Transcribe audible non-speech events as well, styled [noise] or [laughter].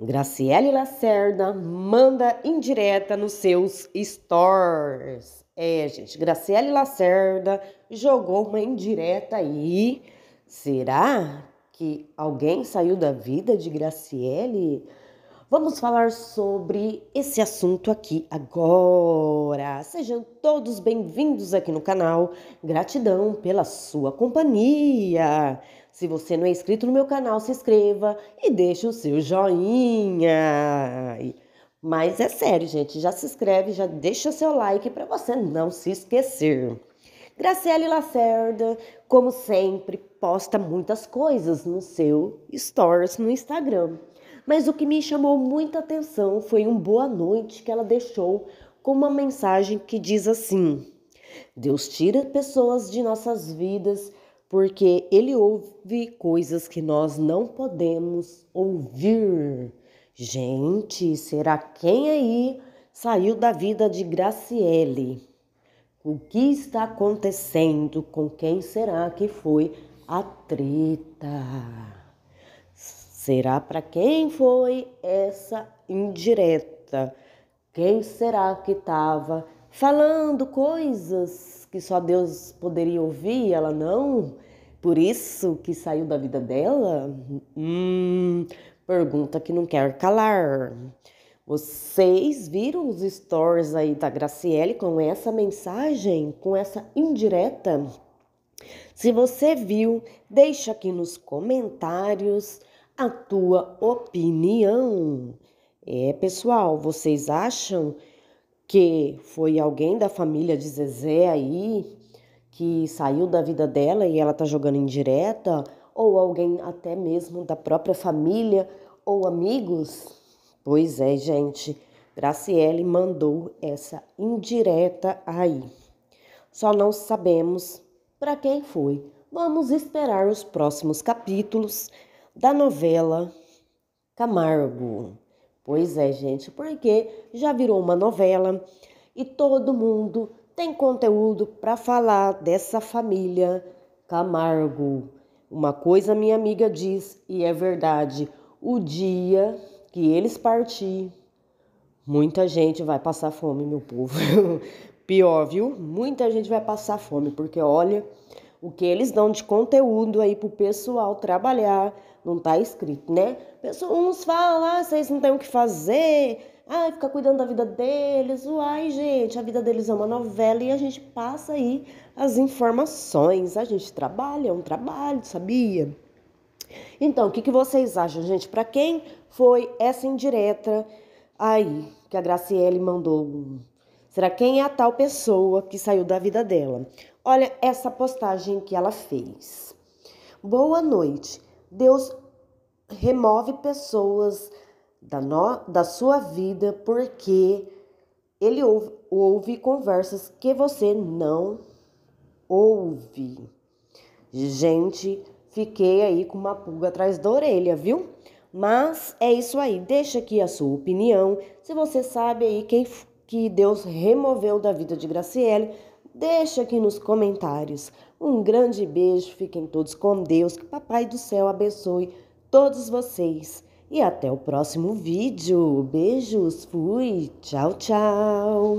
Graciele Lacerda manda indireta nos seus stories. É, gente, Graciele Lacerda jogou uma indireta aí. Será que alguém saiu da vida de Graciele? Vamos falar sobre esse assunto aqui agora. Sejam todos bem-vindos aqui no canal. Gratidão pela sua companhia. Se você não é inscrito no meu canal, se inscreva e deixe o seu joinha. Mas é sério, gente, já se inscreve, já deixa o seu like para você não se esquecer. Graciele Lacerda, como sempre, posta muitas coisas no seu stories no Instagram. Mas o que me chamou muita atenção foi um boa noite que ela deixou com uma mensagem que diz assim: Deus tira pessoas de nossas vidas porque ele ouve coisas que nós não podemos ouvir. Gente, será quem aí saiu da vida de Graciele? O que está acontecendo? Com quem será que foi a treta? Será para quem foi essa indireta? Quem será que estava falando coisas que só Deus poderia ouvir e ela não? Por isso que saiu da vida dela? Hum, pergunta que não quer calar. Vocês viram os stories aí da Graciele com essa mensagem, com essa indireta? Se você viu, deixa aqui nos comentários a tua opinião. É, pessoal, vocês acham que foi alguém da família de Zezé aí que saiu da vida dela e ela tá jogando indireta? Ou alguém até mesmo da própria família ou amigos? Pois é, gente. Graciele mandou essa indireta aí. Só não sabemos para quem foi. Vamos esperar os próximos capítulos da novela Camargo. Pois é, gente, porque já virou uma novela e todo mundo tem conteúdo para falar dessa família Camargo. Uma coisa minha amiga diz e é verdade: o dia que eles partir, muita gente vai passar fome, meu povo. [laughs] Pior, viu? Muita gente vai passar fome, porque olha, o que eles dão de conteúdo aí pro pessoal trabalhar, não tá escrito, né? Pessoal, uns falam, ah, vocês não têm o que fazer, ah, ficar cuidando da vida deles. Uai, gente, a vida deles é uma novela e a gente passa aí as informações. A gente trabalha, é um trabalho, sabia? Então, o que, que vocês acham, gente? Para quem foi essa indireta aí que a Graciele mandou? Será quem é a tal pessoa que saiu da vida dela? Olha essa postagem que ela fez. Boa noite. Deus remove pessoas da, no, da sua vida porque ele ouve, ouve conversas que você não ouve. Gente, fiquei aí com uma pulga atrás da orelha, viu? Mas é isso aí, deixa aqui a sua opinião. Se você sabe aí quem que Deus removeu da vida de Graciele, Deixa aqui nos comentários. Um grande beijo, fiquem todos com Deus, que Papai do Céu abençoe todos vocês. E até o próximo vídeo. Beijos, fui, tchau, tchau.